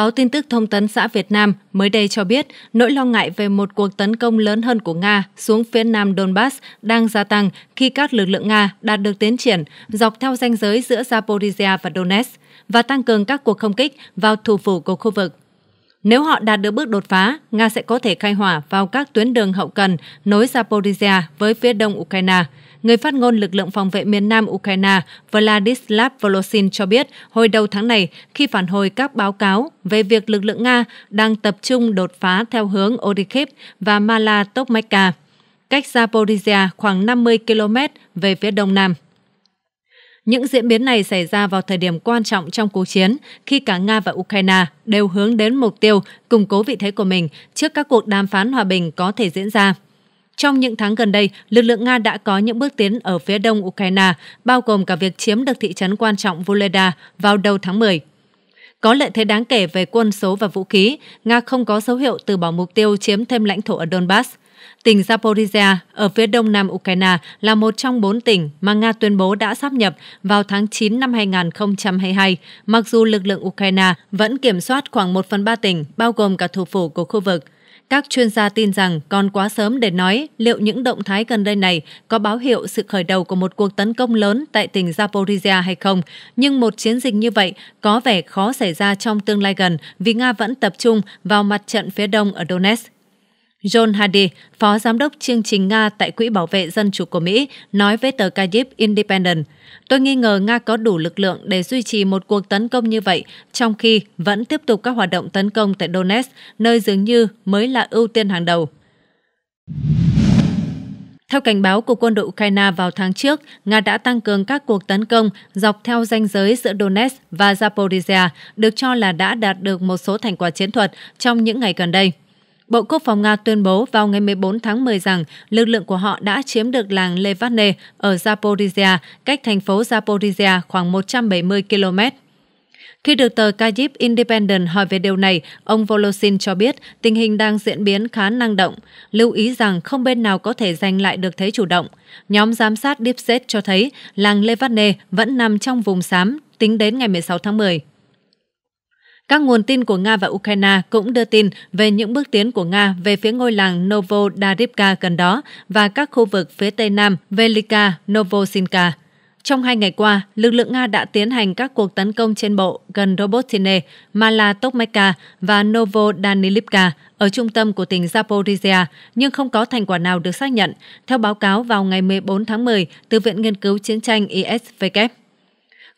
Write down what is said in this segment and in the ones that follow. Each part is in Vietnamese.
Báo tin tức thông tấn xã Việt Nam mới đây cho biết nỗi lo ngại về một cuộc tấn công lớn hơn của Nga xuống phía nam Donbass đang gia tăng khi các lực lượng Nga đạt được tiến triển dọc theo ranh giới giữa Zaporizhia và Donetsk và tăng cường các cuộc không kích vào thủ phủ của khu vực. Nếu họ đạt được bước đột phá, Nga sẽ có thể khai hỏa vào các tuyến đường hậu cần nối Zaporizhia với phía đông Ukraine – Người phát ngôn lực lượng phòng vệ miền Nam Ukraine Vladislav Voloshin cho biết hồi đầu tháng này khi phản hồi các báo cáo về việc lực lượng Nga đang tập trung đột phá theo hướng Odikhiv và Mala cách Zaporizhia khoảng 50 km về phía đông nam. Những diễn biến này xảy ra vào thời điểm quan trọng trong cuộc chiến, khi cả Nga và Ukraine đều hướng đến mục tiêu củng cố vị thế của mình trước các cuộc đàm phán hòa bình có thể diễn ra. Trong những tháng gần đây, lực lượng Nga đã có những bước tiến ở phía đông Ukraine, bao gồm cả việc chiếm được thị trấn quan trọng Voleda vào đầu tháng 10. Có lợi thế đáng kể về quân số và vũ khí, Nga không có dấu hiệu từ bỏ mục tiêu chiếm thêm lãnh thổ ở Donbass. Tỉnh Zaporizhia ở phía đông nam Ukraine là một trong bốn tỉnh mà Nga tuyên bố đã sáp nhập vào tháng 9 năm 2022, mặc dù lực lượng Ukraine vẫn kiểm soát khoảng 1 phần 3 tỉnh, bao gồm cả thủ phủ của khu vực – các chuyên gia tin rằng còn quá sớm để nói liệu những động thái gần đây này có báo hiệu sự khởi đầu của một cuộc tấn công lớn tại tỉnh Zaporizhia hay không, nhưng một chiến dịch như vậy có vẻ khó xảy ra trong tương lai gần vì Nga vẫn tập trung vào mặt trận phía đông ở Donetsk. John Hardy, phó giám đốc chương trình Nga tại Quỹ Bảo vệ Dân chủ của Mỹ, nói với tờ Kyiv Independent, Tôi nghi ngờ Nga có đủ lực lượng để duy trì một cuộc tấn công như vậy, trong khi vẫn tiếp tục các hoạt động tấn công tại Donetsk, nơi dường như mới là ưu tiên hàng đầu. Theo cảnh báo của quân đội Ukraine vào tháng trước, Nga đã tăng cường các cuộc tấn công dọc theo ranh giới giữa Donetsk và Zaporizhia, được cho là đã đạt được một số thành quả chiến thuật trong những ngày gần đây. Bộ Quốc phòng Nga tuyên bố vào ngày 14 tháng 10 rằng lực lượng của họ đã chiếm được làng Levane ở Zaporizhia, cách thành phố Zaporizhia khoảng 170 km. Khi được tờ Kyiv Independent hỏi về điều này, ông Volosin cho biết tình hình đang diễn biến khá năng động, lưu ý rằng không bên nào có thể giành lại được thế chủ động. Nhóm giám sát DeepSet cho thấy làng Levane vẫn nằm trong vùng xám tính đến ngày 16 tháng 10. Các nguồn tin của Nga và Ukraine cũng đưa tin về những bước tiến của Nga về phía ngôi làng Novodaripka gần đó và các khu vực phía tây nam Velika Novosinka. Trong hai ngày qua, lực lượng Nga đã tiến hành các cuộc tấn công trên bộ gần Robotine, Malatokmeka và Novodanilipka ở trung tâm của tỉnh Zaporizhia, nhưng không có thành quả nào được xác nhận, theo báo cáo vào ngày 14 tháng 10 từ Viện Nghiên cứu Chiến tranh ISVK.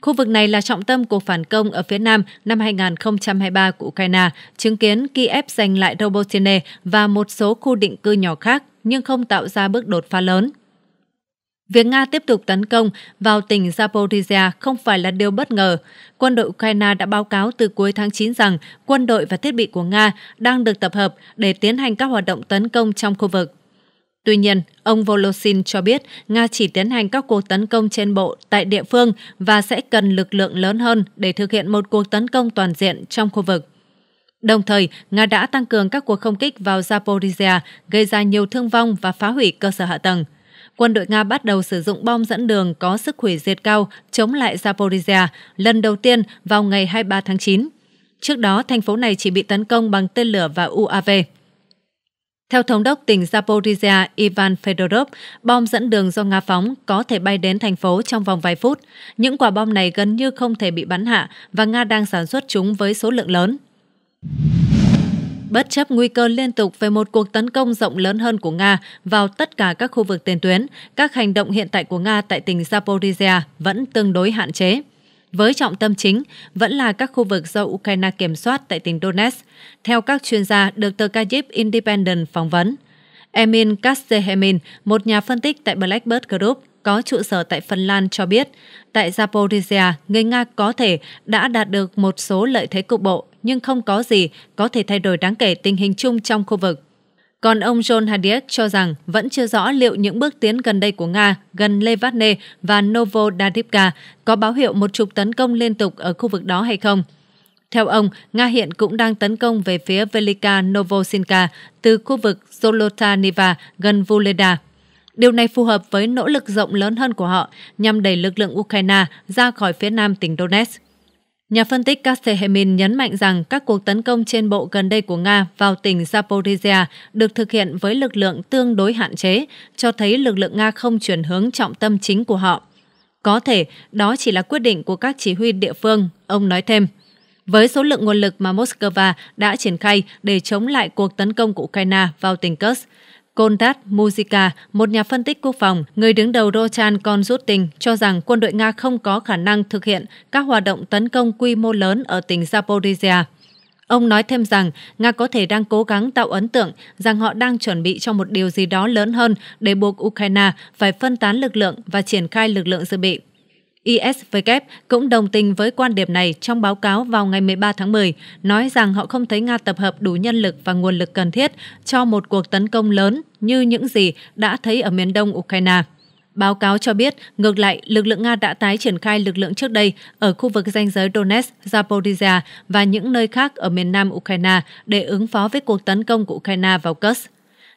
Khu vực này là trọng tâm cuộc phản công ở phía nam năm 2023 của Ukraine, chứng kiến Kiev giành lại Robotine và một số khu định cư nhỏ khác nhưng không tạo ra bước đột phá lớn. Việc Nga tiếp tục tấn công vào tỉnh Zaporizhia không phải là điều bất ngờ. Quân đội Ukraine đã báo cáo từ cuối tháng 9 rằng quân đội và thiết bị của Nga đang được tập hợp để tiến hành các hoạt động tấn công trong khu vực. Tuy nhiên, ông Volosin cho biết Nga chỉ tiến hành các cuộc tấn công trên bộ tại địa phương và sẽ cần lực lượng lớn hơn để thực hiện một cuộc tấn công toàn diện trong khu vực. Đồng thời, Nga đã tăng cường các cuộc không kích vào Zaporizhia, gây ra nhiều thương vong và phá hủy cơ sở hạ tầng. Quân đội Nga bắt đầu sử dụng bom dẫn đường có sức hủy diệt cao chống lại Zaporizhia lần đầu tiên vào ngày 23 tháng 9. Trước đó, thành phố này chỉ bị tấn công bằng tên lửa và UAV. Theo thống đốc tỉnh Zaporizhia Ivan Fedorov, bom dẫn đường do Nga phóng có thể bay đến thành phố trong vòng vài phút. Những quả bom này gần như không thể bị bắn hạ và Nga đang sản xuất chúng với số lượng lớn. Bất chấp nguy cơ liên tục về một cuộc tấn công rộng lớn hơn của Nga vào tất cả các khu vực tiền tuyến, các hành động hiện tại của Nga tại tỉnh Zaporizhia vẫn tương đối hạn chế với trọng tâm chính vẫn là các khu vực do Ukraine kiểm soát tại tỉnh Donetsk, theo các chuyên gia được tờ Kyiv Independent phỏng vấn, Emin Kastehemin, một nhà phân tích tại Blackbird Group, có trụ sở tại Phần Lan cho biết, tại Zaporizhia, người Nga có thể đã đạt được một số lợi thế cục bộ, nhưng không có gì có thể thay đổi đáng kể tình hình chung trong khu vực. Còn ông John Hadiek cho rằng vẫn chưa rõ liệu những bước tiến gần đây của Nga gần Levadne và Novodadivka có báo hiệu một trục tấn công liên tục ở khu vực đó hay không – theo ông, Nga hiện cũng đang tấn công về phía Velika Novosinka từ khu vực Zolotaniva gần Vuleda. Điều này phù hợp với nỗ lực rộng lớn hơn của họ nhằm đẩy lực lượng Ukraine ra khỏi phía nam tỉnh Donetsk. Nhà phân tích Kastehemin nhấn mạnh rằng các cuộc tấn công trên bộ gần đây của Nga vào tỉnh Zaporizhia được thực hiện với lực lượng tương đối hạn chế, cho thấy lực lượng Nga không chuyển hướng trọng tâm chính của họ. Có thể đó chỉ là quyết định của các chỉ huy địa phương, ông nói thêm với số lượng nguồn lực mà Moscow đã triển khai để chống lại cuộc tấn công của Ukraine vào tỉnh Kursk. Konrad Muzika, một nhà phân tích quốc phòng, người đứng đầu Rochan tình cho rằng quân đội Nga không có khả năng thực hiện các hoạt động tấn công quy mô lớn ở tỉnh Zaporizhia. Ông nói thêm rằng Nga có thể đang cố gắng tạo ấn tượng rằng họ đang chuẩn bị cho một điều gì đó lớn hơn để buộc Ukraine phải phân tán lực lượng và triển khai lực lượng dự bị. ISW cũng đồng tình với quan điểm này trong báo cáo vào ngày 13 tháng 10, nói rằng họ không thấy Nga tập hợp đủ nhân lực và nguồn lực cần thiết cho một cuộc tấn công lớn như những gì đã thấy ở miền đông Ukraine. Báo cáo cho biết, ngược lại, lực lượng Nga đã tái triển khai lực lượng trước đây ở khu vực danh giới Donetsk, Zaporizhia và những nơi khác ở miền nam Ukraine để ứng phó với cuộc tấn công của Ukraine vào Kursk.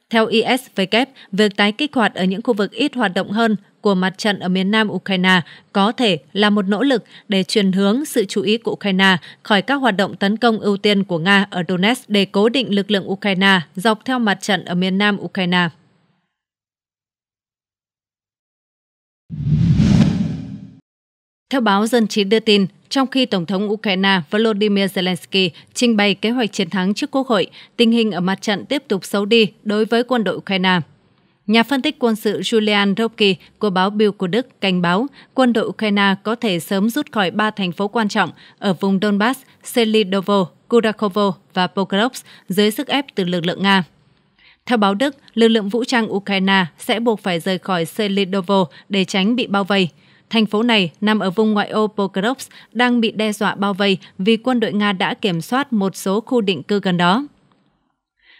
Theo ISW, việc tái kích hoạt ở những khu vực ít hoạt động hơn của mặt trận ở miền nam Ukraine có thể là một nỗ lực để truyền hướng sự chú ý của Ukraine khỏi các hoạt động tấn công ưu tiên của Nga ở Donetsk để cố định lực lượng Ukraine dọc theo mặt trận ở miền nam Ukraine. Theo báo Dân trí đưa tin, trong khi Tổng thống Ukraine Volodymyr Zelensky trình bày kế hoạch chiến thắng trước Quốc hội, tình hình ở mặt trận tiếp tục xấu đi đối với quân đội Ukraine. Nhà phân tích quân sự Julian Robke của báo Bild của Đức cảnh báo quân đội Ukraine có thể sớm rút khỏi ba thành phố quan trọng ở vùng Donbass, Selidovo, Kurakovo và Pokrovsk dưới sức ép từ lực lượng Nga. Theo báo Đức, lực lượng vũ trang Ukraine sẽ buộc phải rời khỏi Selidovo để tránh bị bao vây. Thành phố này nằm ở vùng ngoại ô Pokrovsk đang bị đe dọa bao vây vì quân đội Nga đã kiểm soát một số khu định cư gần đó.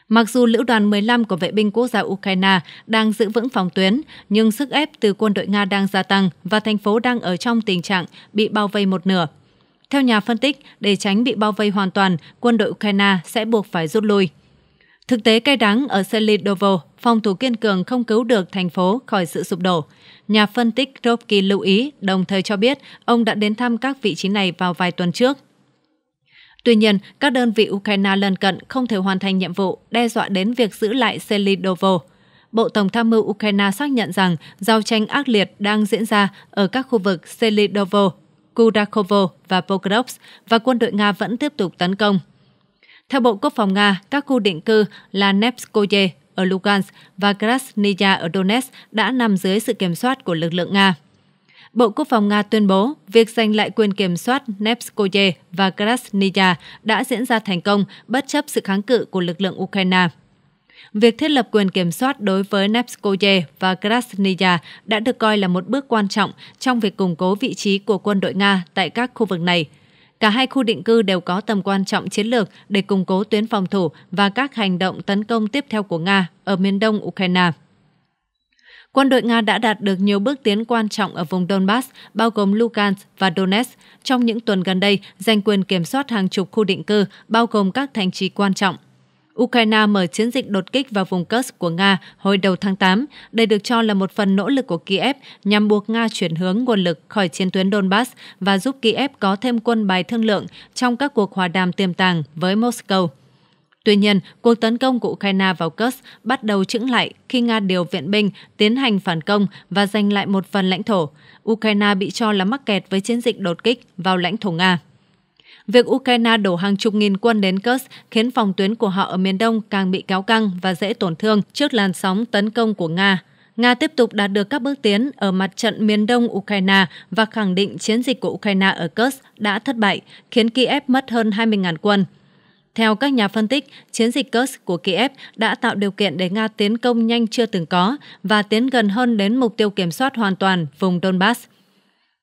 Mặc dù lữ đoàn 15 của vệ binh quốc gia Ukraine đang giữ vững phòng tuyến, nhưng sức ép từ quân đội Nga đang gia tăng và thành phố đang ở trong tình trạng bị bao vây một nửa. Theo nhà phân tích, để tránh bị bao vây hoàn toàn, quân đội Ukraine sẽ buộc phải rút lui. Thực tế cay đắng ở Selidovo, phòng thủ kiên cường không cứu được thành phố khỏi sự sụp đổ. Nhà phân tích Rovki lưu ý, đồng thời cho biết ông đã đến thăm các vị trí này vào vài tuần trước. Tuy nhiên, các đơn vị Ukraine lân cận không thể hoàn thành nhiệm vụ, đe dọa đến việc giữ lại Selidovo. Bộ Tổng tham mưu Ukraine xác nhận rằng giao tranh ác liệt đang diễn ra ở các khu vực Selidovo, Kudakovo và Pokrovsk và quân đội Nga vẫn tiếp tục tấn công. Theo Bộ Quốc phòng Nga, các khu định cư là nepskoye ở Lugansk và Krasnaya ở Donetsk đã nằm dưới sự kiểm soát của lực lượng Nga. Bộ Quốc phòng Nga tuyên bố việc giành lại quyền kiểm soát Nevskoye và Krasnaya đã diễn ra thành công bất chấp sự kháng cự của lực lượng Ukraine. Việc thiết lập quyền kiểm soát đối với Nevskoye và Krasnaya đã được coi là một bước quan trọng trong việc củng cố vị trí của quân đội Nga tại các khu vực này. Cả hai khu định cư đều có tầm quan trọng chiến lược để củng cố tuyến phòng thủ và các hành động tấn công tiếp theo của Nga ở miền đông Ukraine. Quân đội Nga đã đạt được nhiều bước tiến quan trọng ở vùng Donbass, bao gồm Lugansk và Donetsk, trong những tuần gần đây giành quyền kiểm soát hàng chục khu định cư, bao gồm các thành trì quan trọng. Ukraine mở chiến dịch đột kích vào vùng Kursk của Nga hồi đầu tháng 8. Đây được cho là một phần nỗ lực của Kiev nhằm buộc Nga chuyển hướng nguồn lực khỏi chiến tuyến Donbass và giúp Kiev có thêm quân bài thương lượng trong các cuộc hòa đàm tiềm tàng với Moscow. Tuy nhiên, cuộc tấn công của Ukraine vào Kursk bắt đầu chững lại khi Nga điều viện binh tiến hành phản công và giành lại một phần lãnh thổ. Ukraine bị cho là mắc kẹt với chiến dịch đột kích vào lãnh thổ Nga. Việc Ukraine đổ hàng chục nghìn quân đến Kursk khiến phòng tuyến của họ ở miền đông càng bị kéo căng và dễ tổn thương trước làn sóng tấn công của Nga. Nga tiếp tục đạt được các bước tiến ở mặt trận miền đông Ukraine và khẳng định chiến dịch của Ukraine ở Kursk đã thất bại, khiến Kiev mất hơn 20.000 quân. Theo các nhà phân tích, chiến dịch Kursk của Kiev đã tạo điều kiện để Nga tiến công nhanh chưa từng có và tiến gần hơn đến mục tiêu kiểm soát hoàn toàn vùng Donbass.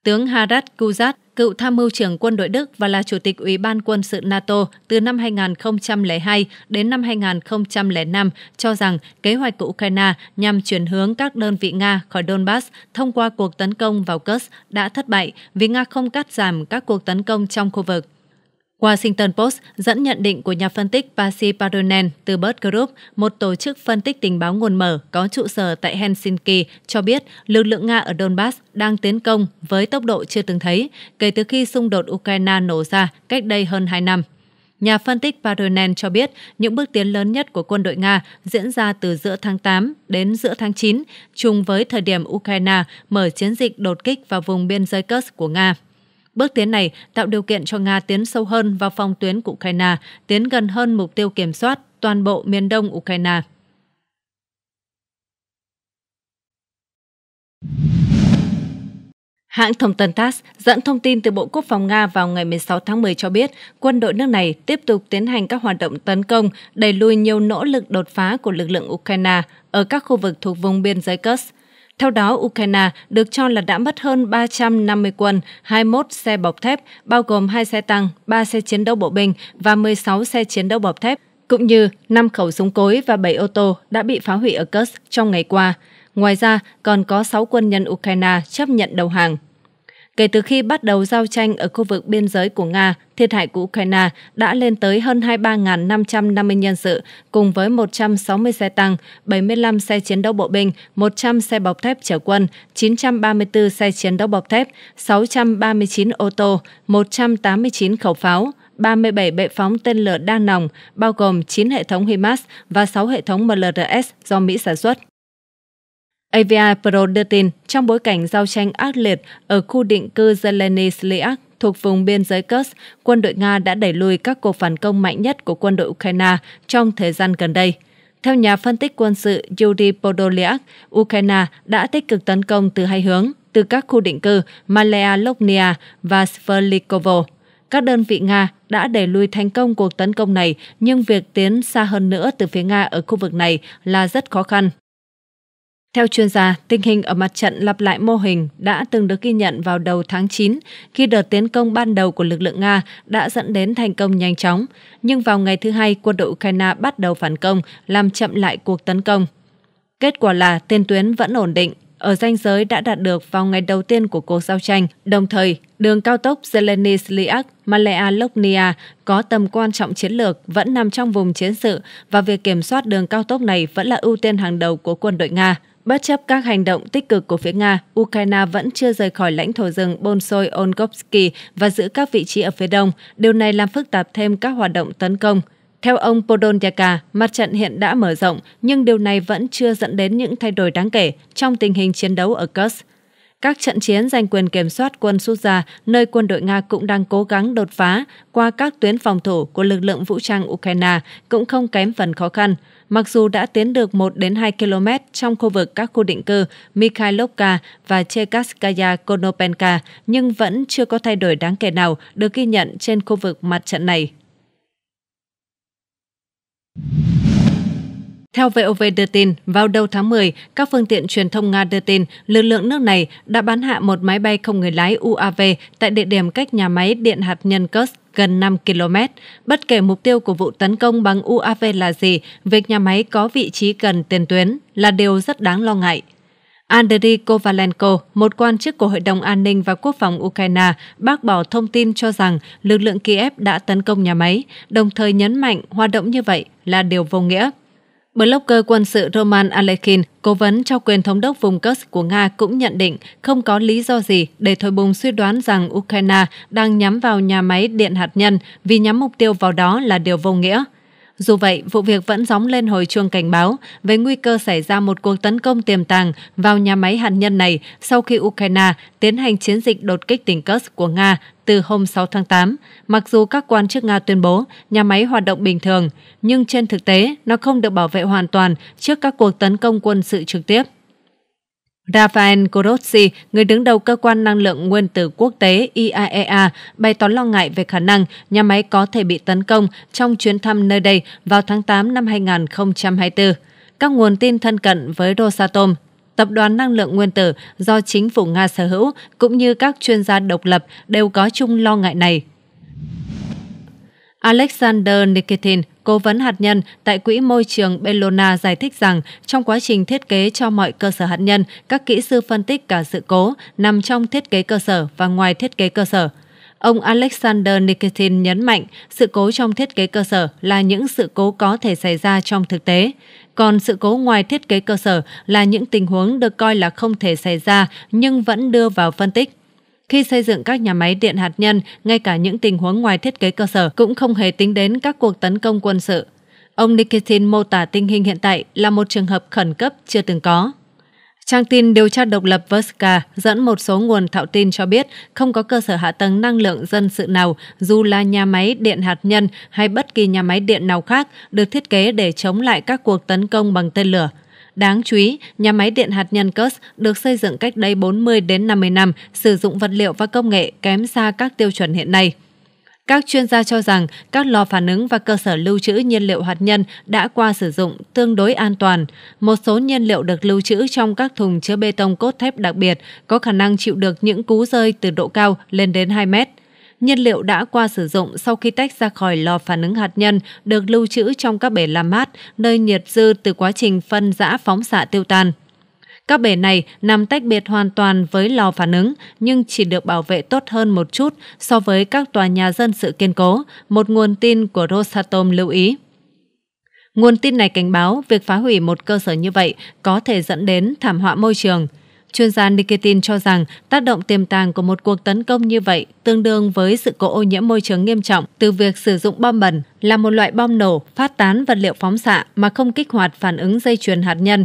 Tướng Harald Kuzat, cựu tham mưu trưởng quân đội Đức và là chủ tịch Ủy ban quân sự NATO từ năm 2002 đến năm 2005, cho rằng kế hoạch của Ukraine nhằm chuyển hướng các đơn vị Nga khỏi Donbass thông qua cuộc tấn công vào Kursk đã thất bại vì Nga không cắt giảm các cuộc tấn công trong khu vực Washington Post dẫn nhận định của nhà phân tích Pasi Paronen từ Bird Group, một tổ chức phân tích tình báo nguồn mở có trụ sở tại Helsinki, cho biết lực lượng Nga ở Donbass đang tiến công với tốc độ chưa từng thấy kể từ khi xung đột Ukraine nổ ra cách đây hơn 2 năm. Nhà phân tích Paronen cho biết những bước tiến lớn nhất của quân đội Nga diễn ra từ giữa tháng 8 đến giữa tháng 9, chung với thời điểm Ukraine mở chiến dịch đột kích vào vùng biên giới Kursk của Nga. Bước tiến này tạo điều kiện cho Nga tiến sâu hơn vào phòng tuyến của Ukraine, tiến gần hơn mục tiêu kiểm soát toàn bộ miền đông Ukraine. Hãng thông tấn TASS dẫn thông tin từ Bộ Quốc phòng Nga vào ngày 16 tháng 10 cho biết quân đội nước này tiếp tục tiến hành các hoạt động tấn công, đẩy lùi nhiều nỗ lực đột phá của lực lượng Ukraine ở các khu vực thuộc vùng biên giới Kursk. Theo đó, Ukraine được cho là đã mất hơn 350 quân, 21 xe bọc thép, bao gồm 2 xe tăng, 3 xe chiến đấu bộ binh và 16 xe chiến đấu bọc thép, cũng như 5 khẩu súng cối và 7 ô tô đã bị phá hủy ở Kursk trong ngày qua. Ngoài ra, còn có 6 quân nhân Ukraine chấp nhận đầu hàng. Kể từ khi bắt đầu giao tranh ở khu vực biên giới của Nga, thiệt hại của Ukraine đã lên tới hơn 23.550 nhân sự, cùng với 160 xe tăng, 75 xe chiến đấu bộ binh, 100 xe bọc thép chở quân, 934 xe chiến đấu bọc thép, 639 ô tô, 189 khẩu pháo, 37 bệ phóng tên lửa đa nòng, bao gồm 9 hệ thống HIMARS và 6 hệ thống MLRS do Mỹ sản xuất. AVI đưa tin trong bối cảnh giao tranh ác liệt ở khu định cư Zeleny Sliak thuộc vùng biên giới Kursk, quân đội Nga đã đẩy lùi các cuộc phản công mạnh nhất của quân đội Ukraine trong thời gian gần đây. Theo nhà phân tích quân sự Yuri Podolyak, Ukraine đã tích cực tấn công từ hai hướng, từ các khu định cư Malea Loknia và Sverlikovo. Các đơn vị Nga đã đẩy lùi thành công cuộc tấn công này, nhưng việc tiến xa hơn nữa từ phía Nga ở khu vực này là rất khó khăn theo chuyên gia, tình hình ở mặt trận lặp lại mô hình đã từng được ghi nhận vào đầu tháng 9 khi đợt tiến công ban đầu của lực lượng Nga đã dẫn đến thành công nhanh chóng. Nhưng vào ngày thứ hai, quân đội Ukraine bắt đầu phản công, làm chậm lại cuộc tấn công. Kết quả là tiền tuyến vẫn ổn định, ở danh giới đã đạt được vào ngày đầu tiên của cuộc giao tranh. Đồng thời, đường cao tốc Zeleny Sliak Malaya Lopnia có tầm quan trọng chiến lược vẫn nằm trong vùng chiến sự và việc kiểm soát đường cao tốc này vẫn là ưu tiên hàng đầu của quân đội Nga. Bất chấp các hành động tích cực của phía Nga, Ukraine vẫn chưa rời khỏi lãnh thổ rừng Bolshoi Ongovsky và giữ các vị trí ở phía đông. Điều này làm phức tạp thêm các hoạt động tấn công. Theo ông Podolyaka, mặt trận hiện đã mở rộng, nhưng điều này vẫn chưa dẫn đến những thay đổi đáng kể trong tình hình chiến đấu ở Kursk. Các trận chiến giành quyền kiểm soát quân rút ra, nơi quân đội Nga cũng đang cố gắng đột phá qua các tuyến phòng thủ của lực lượng vũ trang Ukraine cũng không kém phần khó khăn. Mặc dù đã tiến được 1 đến 2 km trong khu vực các khu định cư Mikhailovka và Chekaskaya Konopenka, nhưng vẫn chưa có thay đổi đáng kể nào được ghi nhận trên khu vực mặt trận này. Theo VOV đưa tin, vào đầu tháng 10, các phương tiện truyền thông Nga đưa tin lực lượng nước này đã bắn hạ một máy bay không người lái UAV tại địa điểm cách nhà máy điện hạt nhân Kursk gần 5 km. Bất kể mục tiêu của vụ tấn công bằng UAV là gì, việc nhà máy có vị trí gần tiền tuyến là điều rất đáng lo ngại. Andriy Kovalenko, một quan chức của Hội đồng An ninh và Quốc phòng Ukraine, bác bỏ thông tin cho rằng lực lượng Kiev đã tấn công nhà máy, đồng thời nhấn mạnh hoạt động như vậy là điều vô nghĩa. Blogger quân sự Roman Alekin, cố vấn cho quyền thống đốc vùng Kursk của Nga cũng nhận định không có lý do gì để thổi bùng suy đoán rằng Ukraine đang nhắm vào nhà máy điện hạt nhân vì nhắm mục tiêu vào đó là điều vô nghĩa. Dù vậy, vụ việc vẫn gióng lên hồi chuông cảnh báo về nguy cơ xảy ra một cuộc tấn công tiềm tàng vào nhà máy hạt nhân này sau khi Ukraine tiến hành chiến dịch đột kích tỉnh Kursk của Nga từ hôm 6 tháng 8. Mặc dù các quan chức Nga tuyên bố nhà máy hoạt động bình thường, nhưng trên thực tế nó không được bảo vệ hoàn toàn trước các cuộc tấn công quân sự trực tiếp. Rafael Grossi, người đứng đầu cơ quan năng lượng nguyên tử quốc tế IAEA, e bày tỏ lo ngại về khả năng nhà máy có thể bị tấn công trong chuyến thăm nơi đây vào tháng 8 năm 2024. Các nguồn tin thân cận với Rosatom, tập đoàn năng lượng nguyên tử do chính phủ Nga sở hữu cũng như các chuyên gia độc lập đều có chung lo ngại này. Alexander Nikitin, Cố vấn hạt nhân tại Quỹ Môi trường Bellona giải thích rằng trong quá trình thiết kế cho mọi cơ sở hạt nhân, các kỹ sư phân tích cả sự cố nằm trong thiết kế cơ sở và ngoài thiết kế cơ sở. Ông Alexander Nikitin nhấn mạnh sự cố trong thiết kế cơ sở là những sự cố có thể xảy ra trong thực tế, còn sự cố ngoài thiết kế cơ sở là những tình huống được coi là không thể xảy ra nhưng vẫn đưa vào phân tích. Khi xây dựng các nhà máy điện hạt nhân, ngay cả những tình huống ngoài thiết kế cơ sở cũng không hề tính đến các cuộc tấn công quân sự. Ông Nikitin mô tả tình hình hiện tại là một trường hợp khẩn cấp chưa từng có. Trang tin điều tra độc lập Voska dẫn một số nguồn thạo tin cho biết không có cơ sở hạ tầng năng lượng dân sự nào, dù là nhà máy điện hạt nhân hay bất kỳ nhà máy điện nào khác, được thiết kế để chống lại các cuộc tấn công bằng tên lửa. Đáng chú ý, nhà máy điện hạt nhân Kurs được xây dựng cách đây 40 đến 50 năm, sử dụng vật liệu và công nghệ kém xa các tiêu chuẩn hiện nay. Các chuyên gia cho rằng các lò phản ứng và cơ sở lưu trữ nhiên liệu hạt nhân đã qua sử dụng tương đối an toàn. Một số nhiên liệu được lưu trữ trong các thùng chứa bê tông cốt thép đặc biệt có khả năng chịu được những cú rơi từ độ cao lên đến 2 mét. Nhiên liệu đã qua sử dụng sau khi tách ra khỏi lò phản ứng hạt nhân được lưu trữ trong các bể làm mát, nơi nhiệt dư từ quá trình phân rã phóng xạ tiêu tan. Các bể này nằm tách biệt hoàn toàn với lò phản ứng nhưng chỉ được bảo vệ tốt hơn một chút so với các tòa nhà dân sự kiên cố, một nguồn tin của Rosatom lưu ý. Nguồn tin này cảnh báo việc phá hủy một cơ sở như vậy có thể dẫn đến thảm họa môi trường – Chuyên gia Nikitin cho rằng tác động tiềm tàng của một cuộc tấn công như vậy tương đương với sự cố ô nhiễm môi trường nghiêm trọng từ việc sử dụng bom bẩn là một loại bom nổ phát tán vật liệu phóng xạ mà không kích hoạt phản ứng dây chuyền hạt nhân.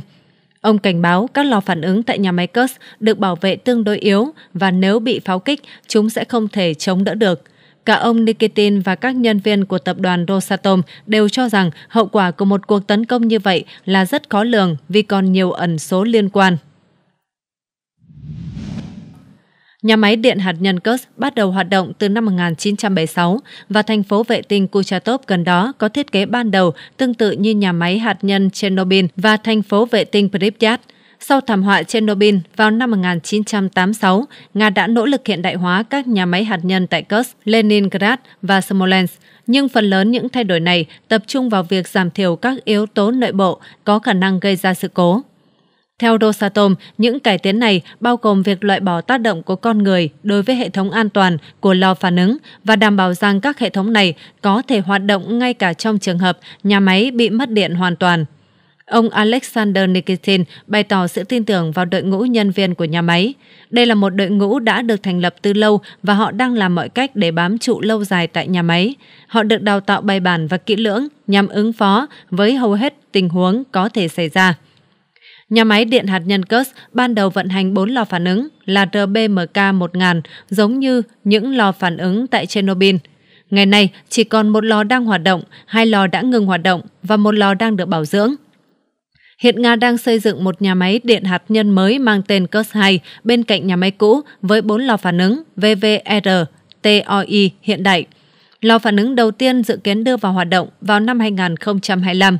Ông cảnh báo các lò phản ứng tại nhà máy Kurs được bảo vệ tương đối yếu và nếu bị pháo kích, chúng sẽ không thể chống đỡ được. Cả ông Nikitin và các nhân viên của tập đoàn Rosatom đều cho rằng hậu quả của một cuộc tấn công như vậy là rất khó lường vì còn nhiều ẩn số liên quan. Nhà máy điện hạt nhân Kurs bắt đầu hoạt động từ năm 1976 và thành phố vệ tinh Kuchatov gần đó có thiết kế ban đầu tương tự như nhà máy hạt nhân Chernobyl và thành phố vệ tinh Pripyat. Sau thảm họa Chernobyl vào năm 1986, Nga đã nỗ lực hiện đại hóa các nhà máy hạt nhân tại Kurs, Leningrad và Smolensk, nhưng phần lớn những thay đổi này tập trung vào việc giảm thiểu các yếu tố nội bộ có khả năng gây ra sự cố. Theo Rosatom, những cải tiến này bao gồm việc loại bỏ tác động của con người đối với hệ thống an toàn của lò phản ứng và đảm bảo rằng các hệ thống này có thể hoạt động ngay cả trong trường hợp nhà máy bị mất điện hoàn toàn. Ông Alexander Nikitin bày tỏ sự tin tưởng vào đội ngũ nhân viên của nhà máy. Đây là một đội ngũ đã được thành lập từ lâu và họ đang làm mọi cách để bám trụ lâu dài tại nhà máy. Họ được đào tạo bài bản và kỹ lưỡng nhằm ứng phó với hầu hết tình huống có thể xảy ra. Nhà máy điện hạt nhân Kurs ban đầu vận hành 4 lò phản ứng là RBMK-1000 giống như những lò phản ứng tại Chernobyl. Ngày nay, chỉ còn một lò đang hoạt động, hai lò đã ngừng hoạt động và một lò đang được bảo dưỡng. Hiện Nga đang xây dựng một nhà máy điện hạt nhân mới mang tên kurs 2 bên cạnh nhà máy cũ với 4 lò phản ứng VVR, TOI hiện đại. Lò phản ứng đầu tiên dự kiến đưa vào hoạt động vào năm 2025.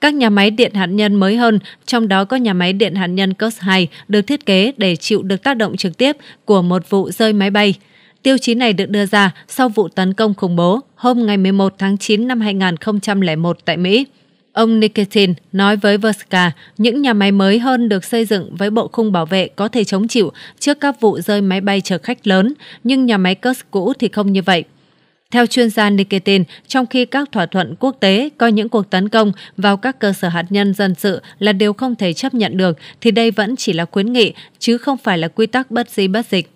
Các nhà máy điện hạt nhân mới hơn, trong đó có nhà máy điện hạt nhân Kursk 2 được thiết kế để chịu được tác động trực tiếp của một vụ rơi máy bay. Tiêu chí này được đưa ra sau vụ tấn công khủng bố hôm ngày 11 tháng 9 năm 2001 tại Mỹ. Ông Nikitin nói với Verska, những nhà máy mới hơn được xây dựng với bộ khung bảo vệ có thể chống chịu trước các vụ rơi máy bay chở khách lớn, nhưng nhà máy Cos cũ thì không như vậy. Theo chuyên gia Nikitin, trong khi các thỏa thuận quốc tế coi những cuộc tấn công vào các cơ sở hạt nhân dân sự là điều không thể chấp nhận được, thì đây vẫn chỉ là khuyến nghị, chứ không phải là quy tắc bất di bất dịch.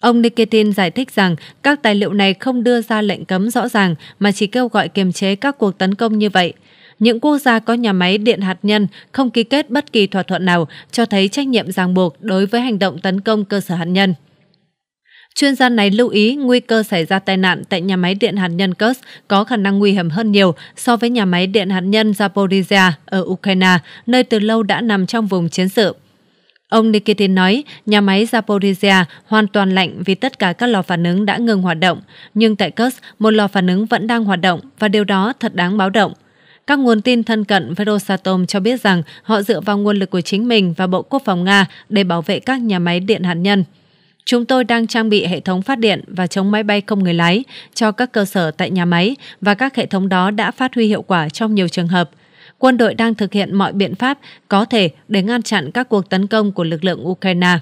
Ông Nikitin giải thích rằng các tài liệu này không đưa ra lệnh cấm rõ ràng mà chỉ kêu gọi kiềm chế các cuộc tấn công như vậy. Những quốc gia có nhà máy điện hạt nhân không ký kết bất kỳ thỏa thuận nào cho thấy trách nhiệm ràng buộc đối với hành động tấn công cơ sở hạt nhân. Chuyên gia này lưu ý nguy cơ xảy ra tai nạn tại nhà máy điện hạt nhân Kursk có khả năng nguy hiểm hơn nhiều so với nhà máy điện hạt nhân Zaporizhia ở Ukraine, nơi từ lâu đã nằm trong vùng chiến sự. Ông Nikitin nói, nhà máy Zaporizhia hoàn toàn lạnh vì tất cả các lò phản ứng đã ngừng hoạt động, nhưng tại Kursk, một lò phản ứng vẫn đang hoạt động và điều đó thật đáng báo động. Các nguồn tin thân cận với Rosatom cho biết rằng họ dựa vào nguồn lực của chính mình và Bộ Quốc phòng Nga để bảo vệ các nhà máy điện hạt nhân. Chúng tôi đang trang bị hệ thống phát điện và chống máy bay không người lái cho các cơ sở tại nhà máy và các hệ thống đó đã phát huy hiệu quả trong nhiều trường hợp. Quân đội đang thực hiện mọi biện pháp có thể để ngăn chặn các cuộc tấn công của lực lượng Ukraine.